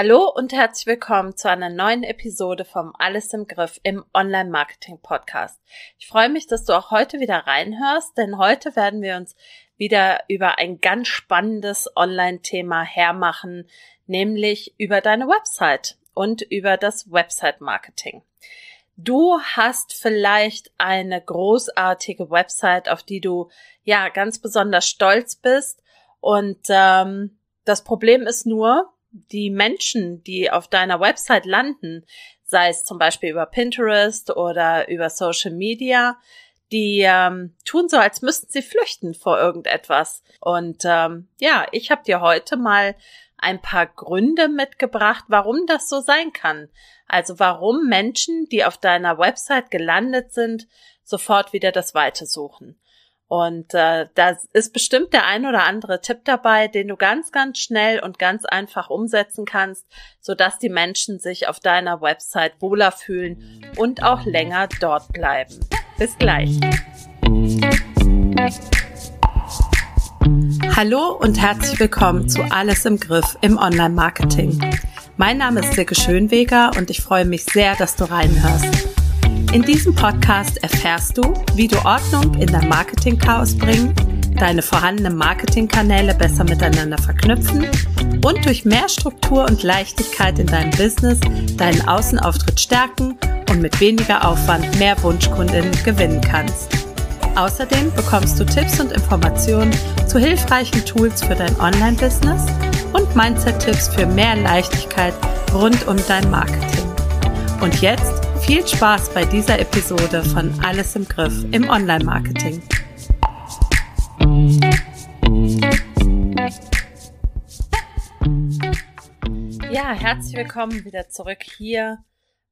Hallo und herzlich willkommen zu einer neuen Episode vom Alles im Griff im Online Marketing Podcast. Ich freue mich, dass du auch heute wieder reinhörst, denn heute werden wir uns wieder über ein ganz spannendes Online-Thema hermachen, nämlich über deine Website und über das Website Marketing. Du hast vielleicht eine großartige Website, auf die du ja ganz besonders stolz bist und ähm, das Problem ist nur, die Menschen, die auf deiner Website landen, sei es zum Beispiel über Pinterest oder über Social Media, die ähm, tun so, als müssten sie flüchten vor irgendetwas. Und ähm, ja, ich habe dir heute mal ein paar Gründe mitgebracht, warum das so sein kann. Also warum Menschen, die auf deiner Website gelandet sind, sofort wieder das Weite suchen. Und äh, da ist bestimmt der ein oder andere Tipp dabei, den du ganz, ganz schnell und ganz einfach umsetzen kannst, sodass die Menschen sich auf deiner Website wohler fühlen und auch länger dort bleiben. Bis gleich. Hallo und herzlich willkommen zu Alles im Griff im Online-Marketing. Mein Name ist Silke Schönweger und ich freue mich sehr, dass du reinhörst. In diesem Podcast erfährst du, wie du Ordnung in dein Marketing-Chaos bringen, deine vorhandenen Marketingkanäle besser miteinander verknüpfen und durch mehr Struktur und Leichtigkeit in deinem Business deinen Außenauftritt stärken und mit weniger Aufwand mehr Wunschkundinnen gewinnen kannst. Außerdem bekommst du Tipps und Informationen zu hilfreichen Tools für dein Online-Business und Mindset-Tipps für mehr Leichtigkeit rund um dein Marketing. Und jetzt viel Spaß bei dieser Episode von Alles im Griff im Online-Marketing. Ja, herzlich willkommen wieder zurück hier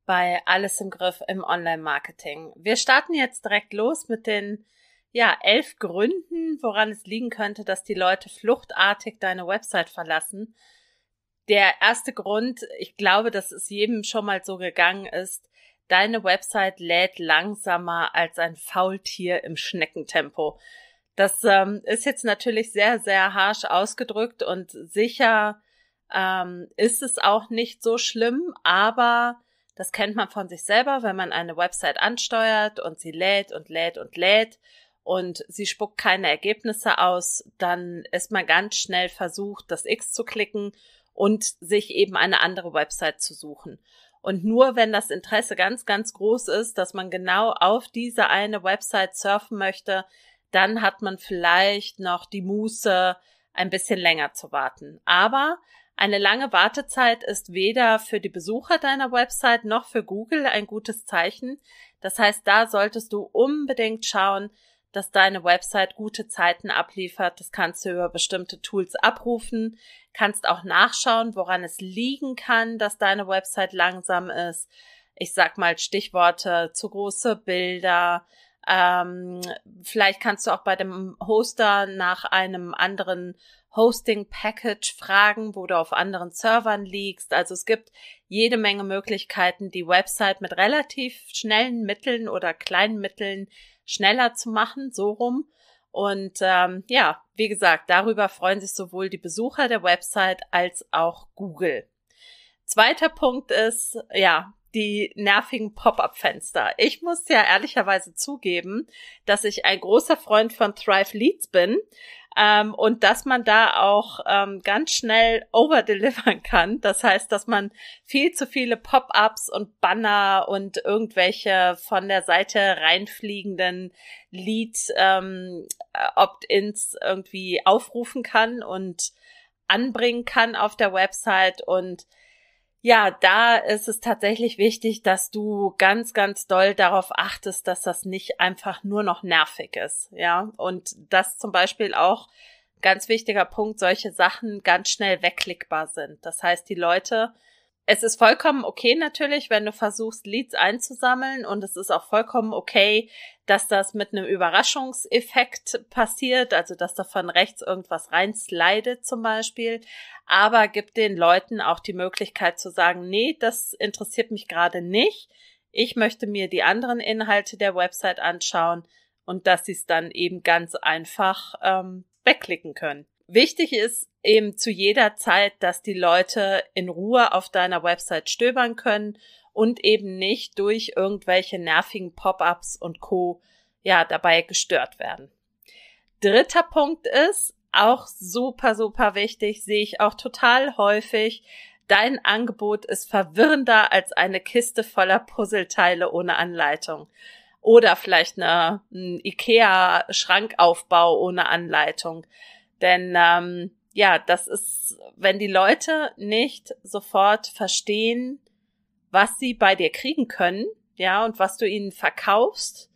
bei Alles im Griff im Online-Marketing. Wir starten jetzt direkt los mit den ja, elf Gründen, woran es liegen könnte, dass die Leute fluchtartig deine Website verlassen. Der erste Grund, ich glaube, dass es jedem schon mal so gegangen ist, Deine Website lädt langsamer als ein Faultier im Schneckentempo. Das ähm, ist jetzt natürlich sehr, sehr harsh ausgedrückt und sicher ähm, ist es auch nicht so schlimm, aber das kennt man von sich selber, wenn man eine Website ansteuert und sie lädt und lädt und lädt und sie spuckt keine Ergebnisse aus, dann ist man ganz schnell versucht, das X zu klicken und sich eben eine andere Website zu suchen. Und nur wenn das Interesse ganz, ganz groß ist, dass man genau auf diese eine Website surfen möchte, dann hat man vielleicht noch die Muße, ein bisschen länger zu warten. Aber eine lange Wartezeit ist weder für die Besucher deiner Website noch für Google ein gutes Zeichen. Das heißt, da solltest du unbedingt schauen, dass deine Website gute Zeiten abliefert. Das kannst du über bestimmte Tools abrufen, kannst auch nachschauen, woran es liegen kann, dass deine Website langsam ist. Ich sag mal Stichworte zu große Bilder. Ähm, vielleicht kannst du auch bei dem Hoster nach einem anderen Hosting-Package fragen, wo du auf anderen Servern liegst. Also es gibt jede Menge Möglichkeiten, die Website mit relativ schnellen Mitteln oder kleinen Mitteln schneller zu machen, so rum. Und ähm, ja, wie gesagt, darüber freuen sich sowohl die Besucher der Website als auch Google. Zweiter Punkt ist, ja, die nervigen Pop-up-Fenster. Ich muss ja ehrlicherweise zugeben, dass ich ein großer Freund von Thrive Leads bin, ähm, und dass man da auch ähm, ganz schnell overdelivern kann. Das heißt, dass man viel zu viele Pop-ups und Banner und irgendwelche von der Seite reinfliegenden Lead-Opt-ins ähm, äh, irgendwie aufrufen kann und anbringen kann auf der Website und ja, da ist es tatsächlich wichtig, dass du ganz, ganz doll darauf achtest, dass das nicht einfach nur noch nervig ist. Ja, und dass zum Beispiel auch ganz wichtiger Punkt, solche Sachen ganz schnell wegklickbar sind. Das heißt, die Leute es ist vollkommen okay natürlich, wenn du versuchst, Leads einzusammeln und es ist auch vollkommen okay, dass das mit einem Überraschungseffekt passiert, also dass da von rechts irgendwas reinslidet zum Beispiel, aber gibt den Leuten auch die Möglichkeit zu sagen, nee, das interessiert mich gerade nicht, ich möchte mir die anderen Inhalte der Website anschauen und dass sie es dann eben ganz einfach ähm, wegklicken können. Wichtig ist eben zu jeder Zeit, dass die Leute in Ruhe auf deiner Website stöbern können und eben nicht durch irgendwelche nervigen Pop-ups und Co. ja dabei gestört werden. Dritter Punkt ist, auch super, super wichtig, sehe ich auch total häufig. Dein Angebot ist verwirrender als eine Kiste voller Puzzleteile ohne Anleitung. Oder vielleicht eine, ein IKEA-Schrankaufbau ohne Anleitung. Denn ähm, ja, das ist, wenn die Leute nicht sofort verstehen, was sie bei dir kriegen können, ja, und was du ihnen verkaufst,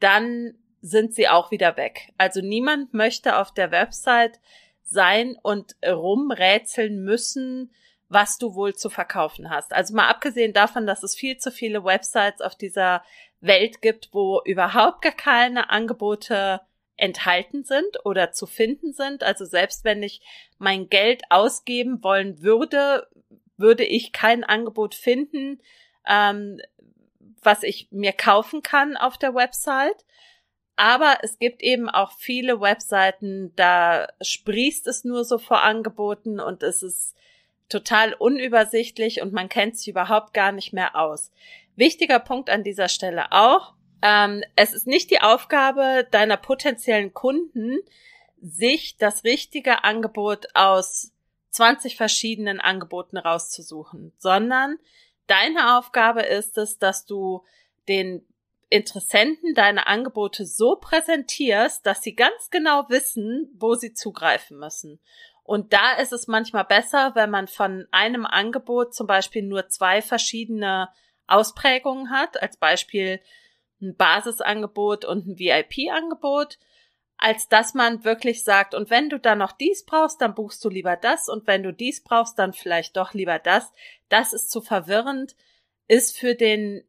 dann sind sie auch wieder weg. Also niemand möchte auf der Website sein und rumrätseln müssen, was du wohl zu verkaufen hast. Also mal abgesehen davon, dass es viel zu viele Websites auf dieser Welt gibt, wo überhaupt gar keine Angebote enthalten sind oder zu finden sind. Also selbst wenn ich mein Geld ausgeben wollen würde, würde ich kein Angebot finden, ähm, was ich mir kaufen kann auf der Website. Aber es gibt eben auch viele Webseiten, da sprießt es nur so vor Angeboten und es ist total unübersichtlich und man kennt sich überhaupt gar nicht mehr aus. Wichtiger Punkt an dieser Stelle auch, ähm, es ist nicht die Aufgabe deiner potenziellen Kunden, sich das richtige Angebot aus 20 verschiedenen Angeboten rauszusuchen, sondern deine Aufgabe ist es, dass du den Interessenten deine Angebote so präsentierst, dass sie ganz genau wissen, wo sie zugreifen müssen. Und da ist es manchmal besser, wenn man von einem Angebot zum Beispiel nur zwei verschiedene Ausprägungen hat. Als Beispiel ein Basisangebot und ein VIP-Angebot, als dass man wirklich sagt, und wenn du dann noch dies brauchst, dann buchst du lieber das und wenn du dies brauchst, dann vielleicht doch lieber das. Das ist zu verwirrend, ist für den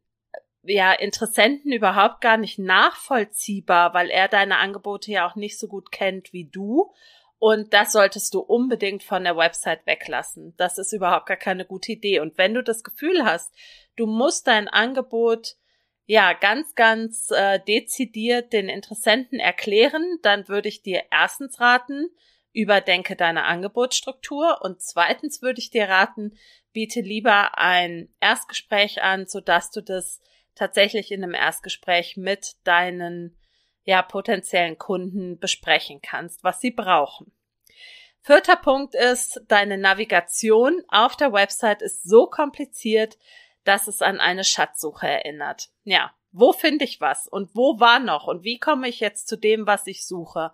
ja, Interessenten überhaupt gar nicht nachvollziehbar, weil er deine Angebote ja auch nicht so gut kennt wie du. Und das solltest du unbedingt von der Website weglassen. Das ist überhaupt gar keine gute Idee. Und wenn du das Gefühl hast, du musst dein Angebot ja, ganz, ganz äh, dezidiert den Interessenten erklären, dann würde ich dir erstens raten, überdenke deine Angebotsstruktur und zweitens würde ich dir raten, biete lieber ein Erstgespräch an, sodass du das tatsächlich in einem Erstgespräch mit deinen ja, potenziellen Kunden besprechen kannst, was sie brauchen. Vierter Punkt ist, deine Navigation auf der Website ist so kompliziert, dass es an eine Schatzsuche erinnert. Ja, wo finde ich was und wo war noch und wie komme ich jetzt zu dem, was ich suche?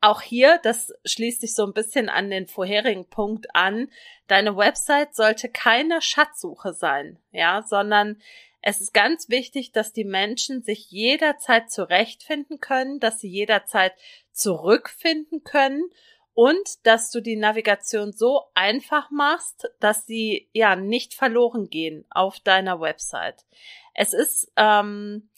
Auch hier, das schließt sich so ein bisschen an den vorherigen Punkt an, deine Website sollte keine Schatzsuche sein, ja, sondern es ist ganz wichtig, dass die Menschen sich jederzeit zurechtfinden können, dass sie jederzeit zurückfinden können und dass du die Navigation so einfach machst, dass sie ja nicht verloren gehen auf deiner Website. Es ist, ähm,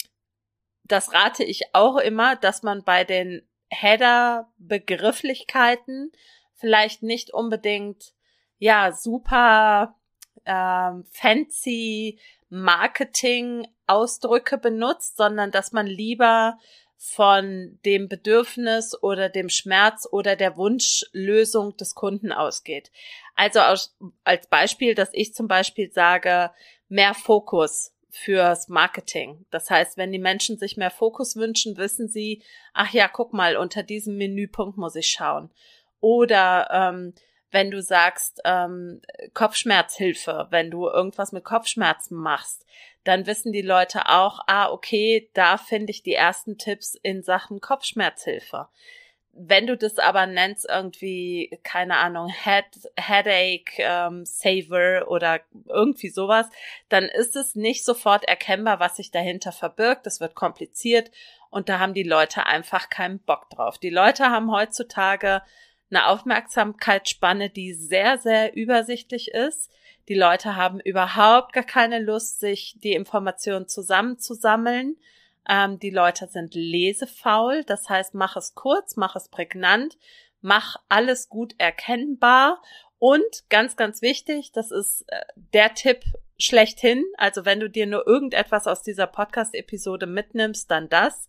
das rate ich auch immer, dass man bei den Header-Begrifflichkeiten vielleicht nicht unbedingt ja super ähm, fancy Marketing-Ausdrücke benutzt, sondern dass man lieber von dem Bedürfnis oder dem Schmerz oder der Wunschlösung des Kunden ausgeht. Also aus, als Beispiel, dass ich zum Beispiel sage, mehr Fokus fürs Marketing. Das heißt, wenn die Menschen sich mehr Fokus wünschen, wissen sie, ach ja, guck mal, unter diesem Menüpunkt muss ich schauen. Oder ähm, wenn du sagst ähm, Kopfschmerzhilfe, wenn du irgendwas mit Kopfschmerzen machst, dann wissen die Leute auch, ah, okay, da finde ich die ersten Tipps in Sachen Kopfschmerzhilfe. Wenn du das aber nennst irgendwie, keine Ahnung, Head, Headache ähm, Saver oder irgendwie sowas, dann ist es nicht sofort erkennbar, was sich dahinter verbirgt. Das wird kompliziert und da haben die Leute einfach keinen Bock drauf. Die Leute haben heutzutage eine Aufmerksamkeitsspanne, die sehr, sehr übersichtlich ist die Leute haben überhaupt gar keine Lust, sich die Informationen zusammenzusammeln. Ähm, die Leute sind lesefaul, das heißt, mach es kurz, mach es prägnant, mach alles gut erkennbar und ganz, ganz wichtig, das ist äh, der Tipp schlechthin, also wenn du dir nur irgendetwas aus dieser Podcast-Episode mitnimmst, dann das.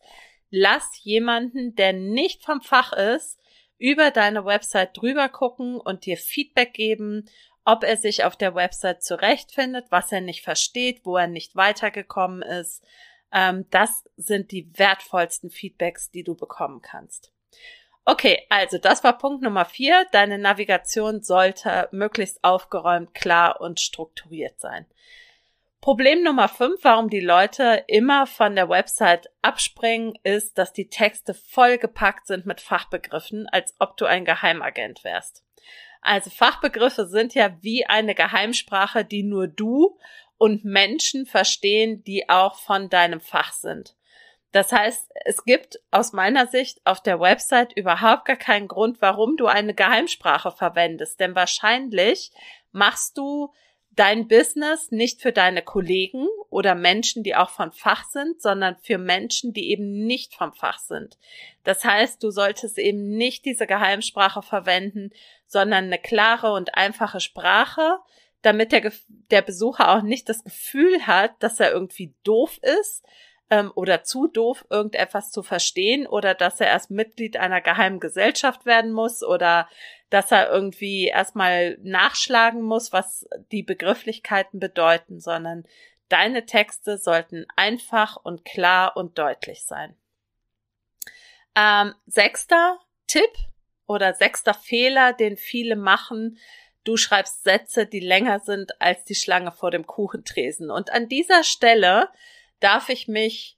Lass jemanden, der nicht vom Fach ist, über deine Website drüber gucken und dir Feedback geben ob er sich auf der Website zurechtfindet, was er nicht versteht, wo er nicht weitergekommen ist. Ähm, das sind die wertvollsten Feedbacks, die du bekommen kannst. Okay, also das war Punkt Nummer vier. Deine Navigation sollte möglichst aufgeräumt, klar und strukturiert sein. Problem Nummer fünf, warum die Leute immer von der Website abspringen, ist, dass die Texte vollgepackt sind mit Fachbegriffen, als ob du ein Geheimagent wärst. Also Fachbegriffe sind ja wie eine Geheimsprache, die nur du und Menschen verstehen, die auch von deinem Fach sind. Das heißt, es gibt aus meiner Sicht auf der Website überhaupt gar keinen Grund, warum du eine Geheimsprache verwendest. Denn wahrscheinlich machst du dein Business nicht für deine Kollegen oder Menschen, die auch von Fach sind, sondern für Menschen, die eben nicht vom Fach sind. Das heißt, du solltest eben nicht diese Geheimsprache verwenden, sondern eine klare und einfache Sprache, damit der, der Besucher auch nicht das Gefühl hat, dass er irgendwie doof ist, ähm, oder zu doof, irgendetwas zu verstehen oder dass er erst Mitglied einer geheimen Gesellschaft werden muss oder dass er irgendwie erstmal nachschlagen muss, was die Begrifflichkeiten bedeuten, sondern deine Texte sollten einfach und klar und deutlich sein. Ähm, sechster Tipp oder sechster Fehler, den viele machen, Du schreibst Sätze, die länger sind als die Schlange vor dem Kuchentresen. Und an dieser Stelle darf ich mich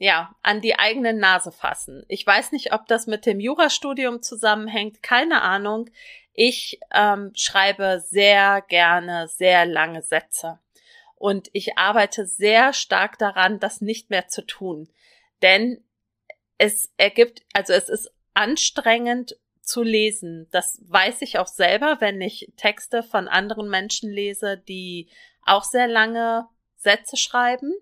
ja, an die eigene Nase fassen. Ich weiß nicht, ob das mit dem Jurastudium zusammenhängt, keine Ahnung. Ich ähm, schreibe sehr gerne sehr lange Sätze und ich arbeite sehr stark daran, das nicht mehr zu tun. Denn es ergibt, also es ist anstrengend zu lesen. Das weiß ich auch selber, wenn ich Texte von anderen Menschen lese, die auch sehr lange Sätze schreiben.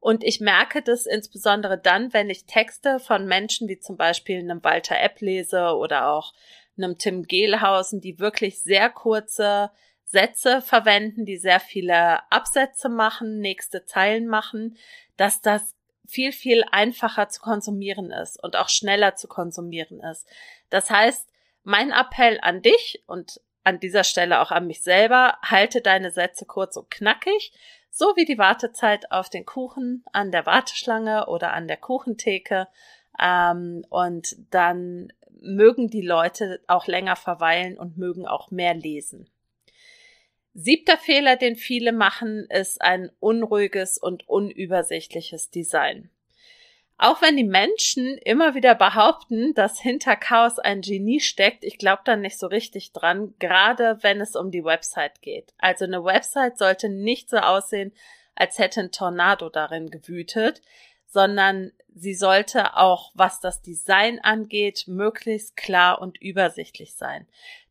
Und ich merke das insbesondere dann, wenn ich Texte von Menschen wie zum Beispiel einem Walter Epp lese oder auch einem Tim Gehlhausen, die wirklich sehr kurze Sätze verwenden, die sehr viele Absätze machen, nächste Zeilen machen, dass das viel, viel einfacher zu konsumieren ist und auch schneller zu konsumieren ist. Das heißt, mein Appell an dich und an dieser Stelle auch an mich selber, halte deine Sätze kurz und knackig, so wie die Wartezeit auf den Kuchen an der Warteschlange oder an der Kuchentheke. Ähm, und dann mögen die Leute auch länger verweilen und mögen auch mehr lesen. Siebter Fehler, den viele machen, ist ein unruhiges und unübersichtliches Design. Auch wenn die Menschen immer wieder behaupten, dass hinter Chaos ein Genie steckt, ich glaube da nicht so richtig dran, gerade wenn es um die Website geht. Also eine Website sollte nicht so aussehen, als hätte ein Tornado darin gewütet, sondern sie sollte auch, was das Design angeht, möglichst klar und übersichtlich sein.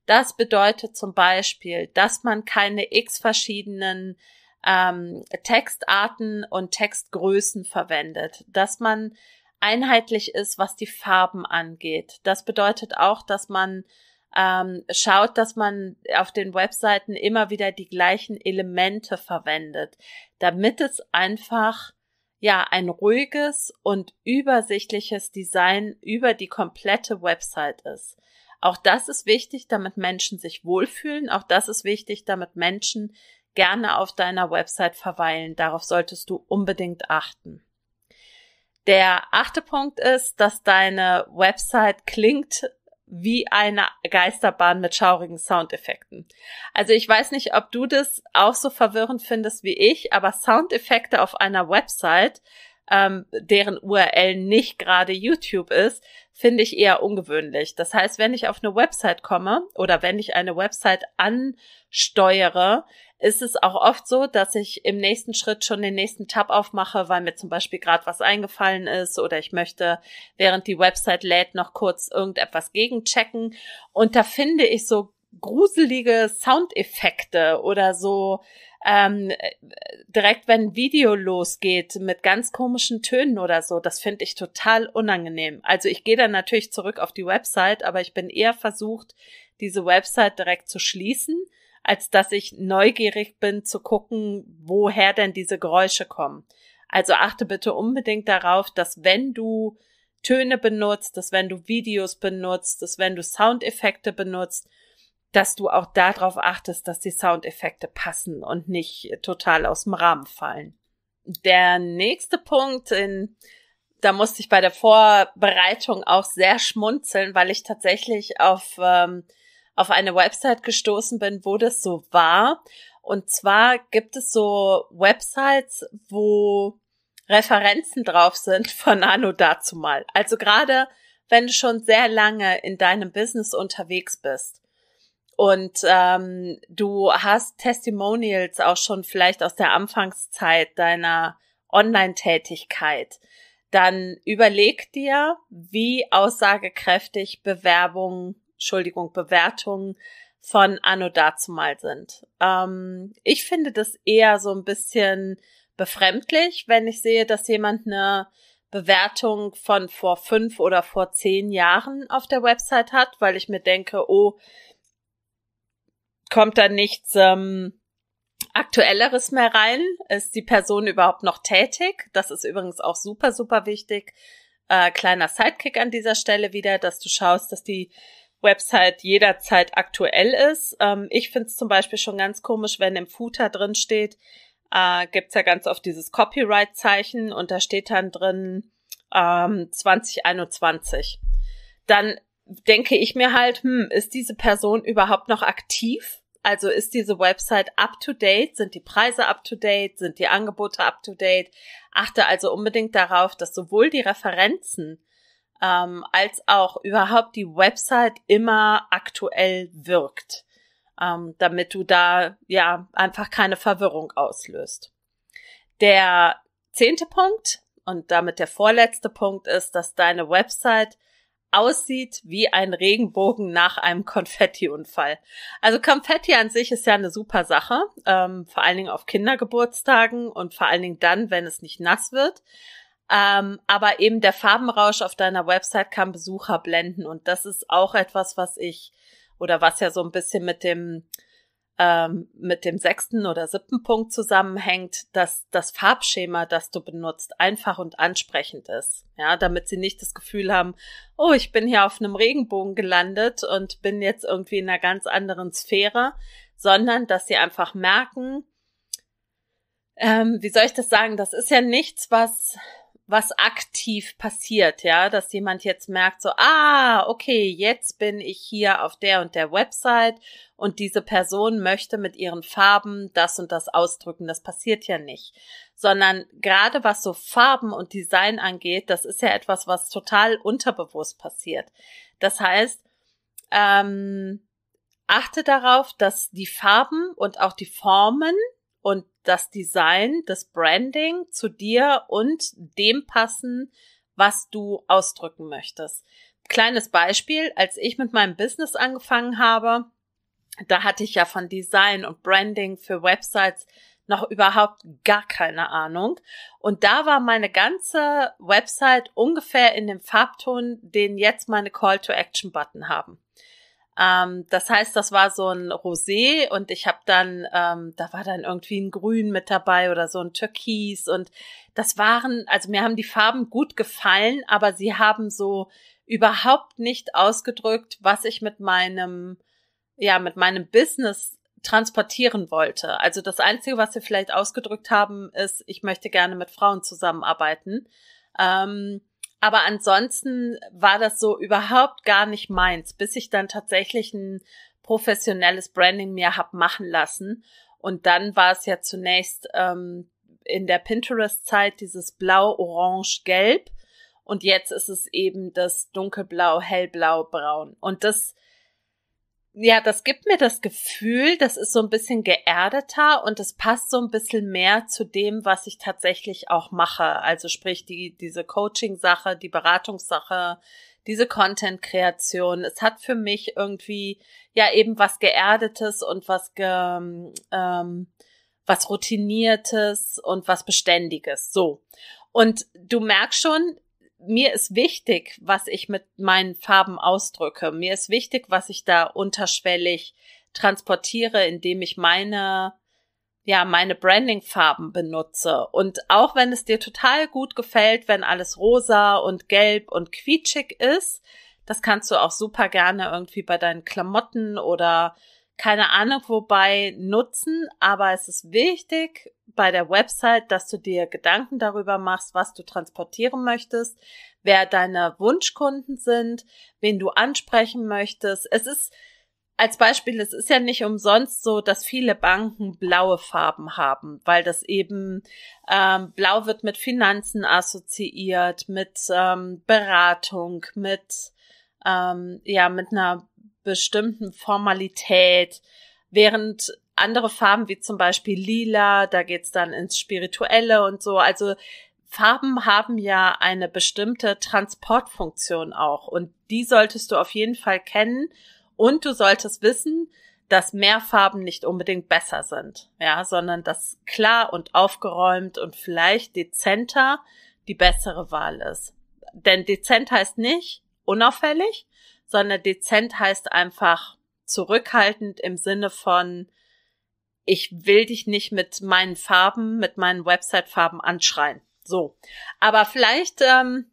Das bedeutet zum Beispiel, dass man keine x verschiedenen ähm, Textarten und Textgrößen verwendet, dass man einheitlich ist, was die Farben angeht. Das bedeutet auch, dass man ähm, schaut, dass man auf den Webseiten immer wieder die gleichen Elemente verwendet, damit es einfach ja ein ruhiges und übersichtliches Design über die komplette Website ist. Auch das ist wichtig, damit Menschen sich wohlfühlen. Auch das ist wichtig, damit Menschen gerne auf deiner Website verweilen. Darauf solltest du unbedingt achten. Der achte Punkt ist, dass deine Website klingt wie eine Geisterbahn mit schaurigen Soundeffekten. Also ich weiß nicht, ob du das auch so verwirrend findest wie ich, aber Soundeffekte auf einer Website, ähm, deren URL nicht gerade YouTube ist, finde ich eher ungewöhnlich. Das heißt, wenn ich auf eine Website komme oder wenn ich eine Website ansteuere, ist es auch oft so, dass ich im nächsten Schritt schon den nächsten Tab aufmache, weil mir zum Beispiel gerade was eingefallen ist oder ich möchte, während die Website lädt, noch kurz irgendetwas gegenchecken. Und da finde ich so gruselige Soundeffekte oder so ähm, direkt, wenn ein Video losgeht mit ganz komischen Tönen oder so, das finde ich total unangenehm. Also ich gehe dann natürlich zurück auf die Website, aber ich bin eher versucht, diese Website direkt zu schließen als dass ich neugierig bin zu gucken, woher denn diese Geräusche kommen. Also achte bitte unbedingt darauf, dass wenn du Töne benutzt, dass wenn du Videos benutzt, dass wenn du Soundeffekte benutzt, dass du auch darauf achtest, dass die Soundeffekte passen und nicht total aus dem Rahmen fallen. Der nächste Punkt, in, da musste ich bei der Vorbereitung auch sehr schmunzeln, weil ich tatsächlich auf ähm, auf eine Website gestoßen bin, wo das so war. Und zwar gibt es so Websites, wo Referenzen drauf sind von Anno dazu mal. Also gerade wenn du schon sehr lange in deinem Business unterwegs bist und ähm, du hast Testimonials auch schon vielleicht aus der Anfangszeit deiner Online-Tätigkeit, dann überleg dir, wie aussagekräftig Bewerbungen Entschuldigung, Bewertungen von Anno dazumal sind. Ähm, ich finde das eher so ein bisschen befremdlich, wenn ich sehe, dass jemand eine Bewertung von vor fünf oder vor zehn Jahren auf der Website hat, weil ich mir denke, oh, kommt da nichts ähm, Aktuelleres mehr rein? Ist die Person überhaupt noch tätig? Das ist übrigens auch super, super wichtig. Äh, kleiner Sidekick an dieser Stelle wieder, dass du schaust, dass die Website jederzeit aktuell ist. Ähm, ich finde es zum Beispiel schon ganz komisch, wenn im Footer drin steht, äh, gibt ja ganz oft dieses Copyright-Zeichen und da steht dann drin ähm, 2021. Dann denke ich mir halt, hm, ist diese Person überhaupt noch aktiv? Also ist diese Website up to date? Sind die Preise up to date? Sind die Angebote up to date? Achte also unbedingt darauf, dass sowohl die Referenzen ähm, als auch überhaupt die Website immer aktuell wirkt, ähm, damit du da ja einfach keine Verwirrung auslöst. Der zehnte Punkt und damit der vorletzte Punkt ist, dass deine Website aussieht wie ein Regenbogen nach einem Konfettiunfall. Also Konfetti an sich ist ja eine super Sache, ähm, vor allen Dingen auf Kindergeburtstagen und vor allen Dingen dann, wenn es nicht nass wird. Ähm, aber eben der Farbenrausch auf deiner Website kann Besucher blenden und das ist auch etwas, was ich oder was ja so ein bisschen mit dem ähm, mit dem sechsten oder siebten Punkt zusammenhängt, dass das Farbschema, das du benutzt, einfach und ansprechend ist. Ja, damit sie nicht das Gefühl haben, oh, ich bin hier auf einem Regenbogen gelandet und bin jetzt irgendwie in einer ganz anderen Sphäre, sondern dass sie einfach merken, ähm, wie soll ich das sagen, das ist ja nichts, was was aktiv passiert, ja, dass jemand jetzt merkt so, ah, okay, jetzt bin ich hier auf der und der Website und diese Person möchte mit ihren Farben das und das ausdrücken. Das passiert ja nicht, sondern gerade was so Farben und Design angeht, das ist ja etwas, was total unterbewusst passiert. Das heißt, ähm, achte darauf, dass die Farben und auch die Formen und das Design, das Branding zu dir und dem passen, was du ausdrücken möchtest. Kleines Beispiel, als ich mit meinem Business angefangen habe, da hatte ich ja von Design und Branding für Websites noch überhaupt gar keine Ahnung. Und da war meine ganze Website ungefähr in dem Farbton, den jetzt meine Call to Action Button haben. Ähm, das heißt, das war so ein Rosé und ich habe dann, ähm, da war dann irgendwie ein Grün mit dabei oder so ein Türkis und das waren, also mir haben die Farben gut gefallen, aber sie haben so überhaupt nicht ausgedrückt, was ich mit meinem, ja, mit meinem Business transportieren wollte. Also das Einzige, was sie vielleicht ausgedrückt haben, ist, ich möchte gerne mit Frauen zusammenarbeiten. Ähm, aber ansonsten war das so überhaupt gar nicht meins, bis ich dann tatsächlich ein professionelles Branding mir hab machen lassen. Und dann war es ja zunächst ähm, in der Pinterest-Zeit dieses Blau, Orange, Gelb. Und jetzt ist es eben das Dunkelblau, Hellblau, Braun. Und das ja, das gibt mir das Gefühl, das ist so ein bisschen geerdeter und das passt so ein bisschen mehr zu dem, was ich tatsächlich auch mache. Also sprich, die, diese Coaching-Sache, die Beratungssache, diese Content-Kreation. Es hat für mich irgendwie ja eben was Geerdetes und was ge, ähm, ähm was Routiniertes und was Beständiges. So. Und du merkst schon, mir ist wichtig, was ich mit meinen Farben ausdrücke. Mir ist wichtig, was ich da unterschwellig transportiere, indem ich meine ja, meine Branding-Farben benutze. Und auch wenn es dir total gut gefällt, wenn alles rosa und gelb und quietschig ist, das kannst du auch super gerne irgendwie bei deinen Klamotten oder keine Ahnung, wobei nutzen, aber es ist wichtig bei der Website, dass du dir Gedanken darüber machst, was du transportieren möchtest, wer deine Wunschkunden sind, wen du ansprechen möchtest. Es ist als Beispiel, es ist ja nicht umsonst so, dass viele Banken blaue Farben haben, weil das eben ähm, blau wird mit Finanzen assoziiert, mit ähm, Beratung, mit ähm, ja mit einer bestimmten Formalität, während andere Farben wie zum Beispiel Lila, da geht's dann ins Spirituelle und so. Also Farben haben ja eine bestimmte Transportfunktion auch und die solltest du auf jeden Fall kennen und du solltest wissen, dass mehr Farben nicht unbedingt besser sind, ja, sondern dass klar und aufgeräumt und vielleicht dezenter die bessere Wahl ist. Denn dezent heißt nicht unauffällig, sondern dezent heißt einfach zurückhaltend im Sinne von, ich will dich nicht mit meinen Farben, mit meinen Website-Farben anschreien. So. Aber vielleicht, ähm,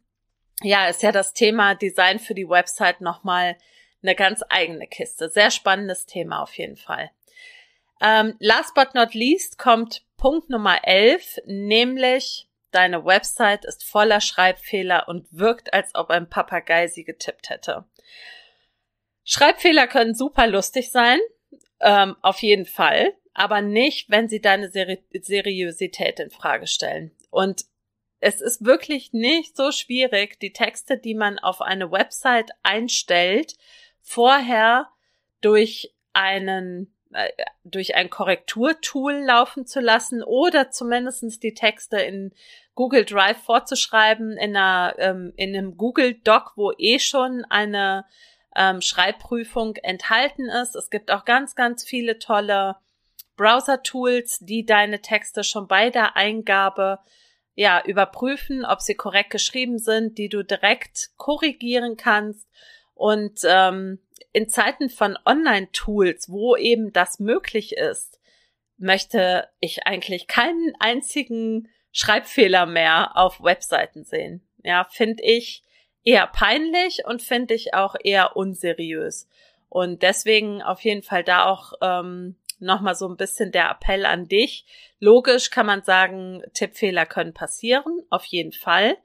ja, ist ja das Thema Design für die Website nochmal eine ganz eigene Kiste. Sehr spannendes Thema auf jeden Fall. Ähm, last but not least kommt Punkt Nummer 11, nämlich Deine Website ist voller Schreibfehler und wirkt, als ob ein Papagei sie getippt hätte. Schreibfehler können super lustig sein, ähm, auf jeden Fall, aber nicht, wenn sie deine Seri Seriosität in Frage stellen. Und es ist wirklich nicht so schwierig, die Texte, die man auf eine Website einstellt, vorher durch einen äh, durch ein Korrekturtool laufen zu lassen oder zumindestens die Texte in Google Drive vorzuschreiben, in, einer, ähm, in einem Google Doc, wo eh schon eine ähm, Schreibprüfung enthalten ist. Es gibt auch ganz, ganz viele tolle Browser-Tools, die deine Texte schon bei der Eingabe ja, überprüfen, ob sie korrekt geschrieben sind, die du direkt korrigieren kannst. Und ähm, in Zeiten von Online-Tools, wo eben das möglich ist, möchte ich eigentlich keinen einzigen Schreibfehler mehr auf Webseiten sehen. Ja, finde ich eher peinlich und finde ich auch eher unseriös. Und deswegen auf jeden Fall da auch ähm, nochmal so ein bisschen der Appell an dich. Logisch kann man sagen, Tippfehler können passieren, auf jeden Fall.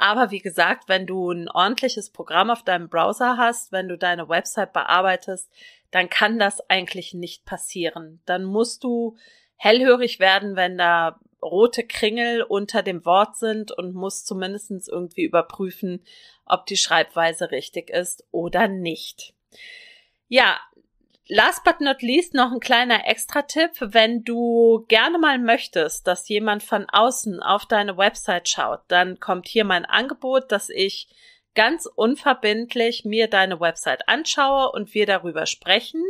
Aber wie gesagt, wenn du ein ordentliches Programm auf deinem Browser hast, wenn du deine Website bearbeitest, dann kann das eigentlich nicht passieren. Dann musst du hellhörig werden, wenn da rote Kringel unter dem Wort sind und musst zumindest irgendwie überprüfen, ob die Schreibweise richtig ist oder nicht. Ja, Last but not least noch ein kleiner Extra-Tipp, wenn du gerne mal möchtest, dass jemand von außen auf deine Website schaut, dann kommt hier mein Angebot, dass ich ganz unverbindlich mir deine Website anschaue und wir darüber sprechen,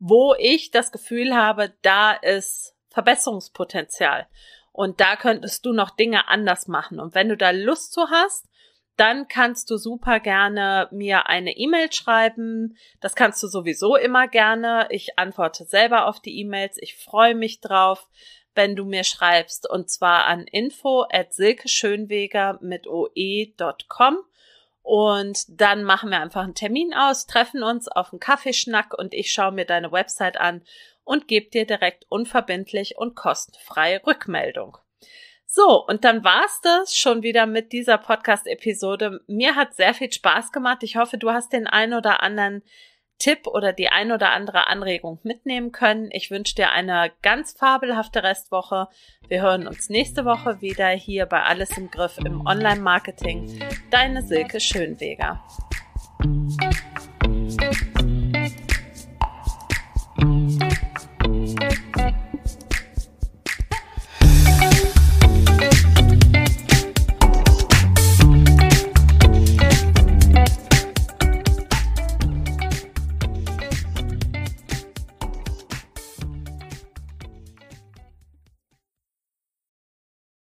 wo ich das Gefühl habe, da ist Verbesserungspotenzial und da könntest du noch Dinge anders machen. Und wenn du da Lust zu hast, dann kannst du super gerne mir eine E-Mail schreiben. Das kannst du sowieso immer gerne. Ich antworte selber auf die E-Mails. Ich freue mich drauf, wenn du mir schreibst. Und zwar an info at silkeschönweger mit oe.com. Und dann machen wir einfach einen Termin aus, treffen uns auf einen Kaffeeschnack und ich schaue mir deine Website an und gebe dir direkt unverbindlich und kostenfreie Rückmeldung. So, und dann war's das schon wieder mit dieser Podcast-Episode. Mir hat sehr viel Spaß gemacht. Ich hoffe, du hast den ein oder anderen Tipp oder die ein oder andere Anregung mitnehmen können. Ich wünsche dir eine ganz fabelhafte Restwoche. Wir hören uns nächste Woche wieder hier bei Alles im Griff im Online-Marketing. Deine Silke Schönweger.